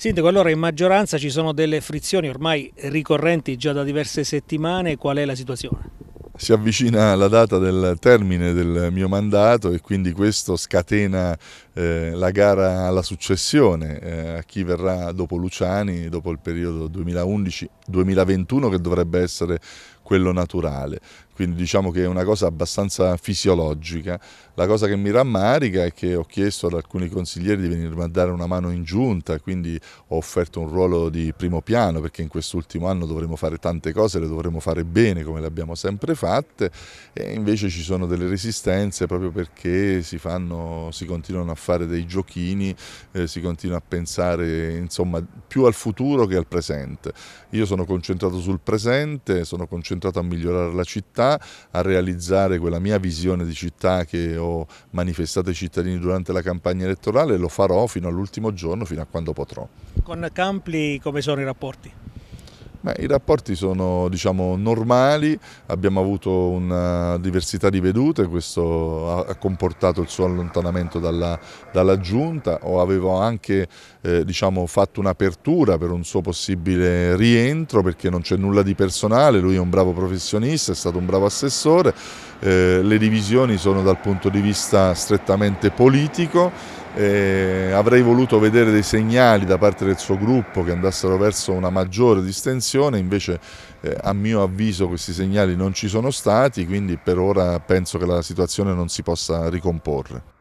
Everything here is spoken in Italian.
Sindaco, allora in maggioranza ci sono delle frizioni ormai ricorrenti già da diverse settimane, qual è la situazione? Si avvicina la data del termine del mio mandato e quindi questo scatena eh, la gara alla successione eh, a chi verrà dopo Luciani, dopo il periodo 2011-2021 che dovrebbe essere quello naturale. Quindi diciamo che è una cosa abbastanza fisiologica. La cosa che mi rammarica è che ho chiesto ad alcuni consiglieri di venire a dare una mano in giunta, quindi ho offerto un ruolo di primo piano perché in quest'ultimo anno dovremo fare tante cose, le dovremo fare bene come le abbiamo sempre fatte e invece ci sono delle resistenze proprio perché si, fanno, si continuano a fare dei giochini, eh, si continua a pensare insomma, più al futuro che al presente. Io sono concentrato sul presente, sono concentrato concentrato a migliorare la città, a realizzare quella mia visione di città che ho manifestato ai cittadini durante la campagna elettorale e lo farò fino all'ultimo giorno, fino a quando potrò. Con Campli come sono i rapporti? Beh, I rapporti sono diciamo, normali, abbiamo avuto una diversità di vedute, questo ha comportato il suo allontanamento dalla, dalla giunta o avevo anche eh, diciamo, fatto un'apertura per un suo possibile rientro perché non c'è nulla di personale, lui è un bravo professionista, è stato un bravo assessore eh, le divisioni sono dal punto di vista strettamente politico, eh, avrei voluto vedere dei segnali da parte del suo gruppo che andassero verso una maggiore distensione, invece eh, a mio avviso questi segnali non ci sono stati, quindi per ora penso che la situazione non si possa ricomporre.